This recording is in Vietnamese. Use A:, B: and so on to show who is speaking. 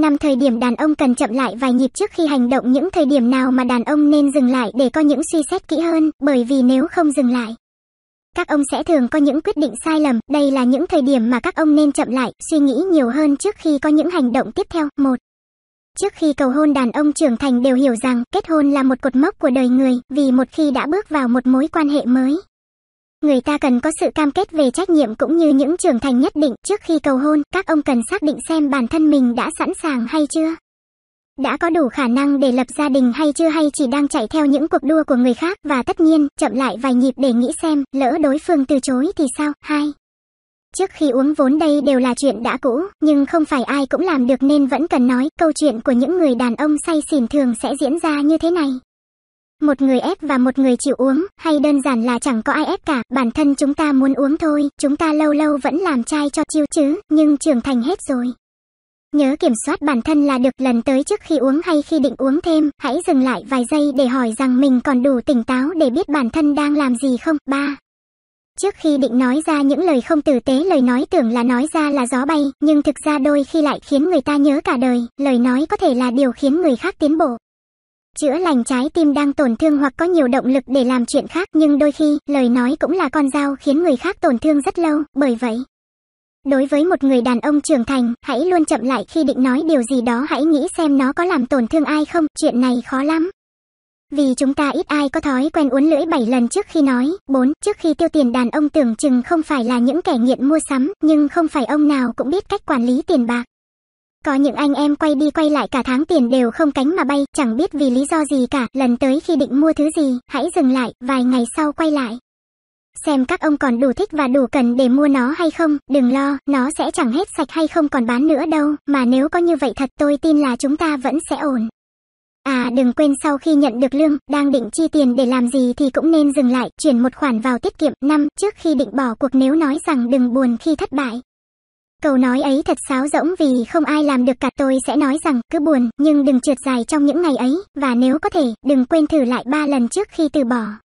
A: Năm thời điểm đàn ông cần chậm lại vài nhịp trước khi hành động những thời điểm nào mà đàn ông nên dừng lại để có những suy xét kỹ hơn, bởi vì nếu không dừng lại, các ông sẽ thường có những quyết định sai lầm. Đây là những thời điểm mà các ông nên chậm lại, suy nghĩ nhiều hơn trước khi có những hành động tiếp theo. Một, Trước khi cầu hôn đàn ông trưởng thành đều hiểu rằng kết hôn là một cột mốc của đời người, vì một khi đã bước vào một mối quan hệ mới, người ta cần có sự cam kết về trách nhiệm cũng như những trưởng thành nhất định trước khi cầu hôn, các ông cần xác định xem bản thân mình đã sẵn sàng hay chưa. Đã có đủ khả năng để lập gia đình hay chưa hay chỉ đang chạy theo những cuộc đua của người khác và tất nhiên, chậm lại vài nhịp để nghĩ xem, lỡ đối phương từ chối thì sao, hai. Trước khi uống vốn đây đều là chuyện đã cũ, nhưng không phải ai cũng làm được nên vẫn cần nói câu chuyện của những người đàn ông say xỉn thường sẽ diễn ra như thế này. Một người ép và một người chịu uống, hay đơn giản là chẳng có ai ép cả, bản thân chúng ta muốn uống thôi, chúng ta lâu lâu vẫn làm chai cho chiêu chứ, nhưng trưởng thành hết rồi. Nhớ kiểm soát bản thân là được lần tới trước khi uống hay khi định uống thêm, hãy dừng lại vài giây để hỏi rằng mình còn đủ tỉnh táo để biết bản thân đang làm gì không. 3. Trước khi định nói ra những lời không tử tế lời nói tưởng là nói ra là gió bay, nhưng thực ra đôi khi lại khiến người ta nhớ cả đời, lời nói có thể là điều khiến người khác tiến bộ chữa lành trái tim đang tổn thương hoặc có nhiều động lực để làm chuyện khác nhưng đôi khi lời nói cũng là con dao khiến người khác tổn thương rất lâu, bởi vậy. Đối với một người đàn ông trưởng thành, hãy luôn chậm lại khi định nói điều gì đó hãy nghĩ xem nó có làm tổn thương ai không, chuyện này khó lắm. Vì chúng ta ít ai có thói quen uốn lưỡi 7 lần trước khi nói, 4, trước khi tiêu tiền đàn ông tưởng chừng không phải là những kẻ nghiện mua sắm, nhưng không phải ông nào cũng biết cách quản lý tiền bạc. Có những anh em quay đi quay lại cả tháng tiền đều không cánh mà bay, chẳng biết vì lý do gì cả, lần tới khi định mua thứ gì, hãy dừng lại, vài ngày sau quay lại. Xem các ông còn đủ thích và đủ cần để mua nó hay không, đừng lo, nó sẽ chẳng hết sạch hay không còn bán nữa đâu, mà nếu có như vậy thật tôi tin là chúng ta vẫn sẽ ổn. À đừng quên sau khi nhận được lương, đang định chi tiền để làm gì thì cũng nên dừng lại, chuyển một khoản vào tiết kiệm năm trước khi định bỏ cuộc nếu nói rằng đừng buồn khi thất bại. Câu nói ấy thật sáo rỗng vì không ai làm được cả tôi sẽ nói rằng cứ buồn nhưng đừng trượt dài trong những ngày ấy và nếu có thể đừng quên thử lại ba lần trước khi từ bỏ.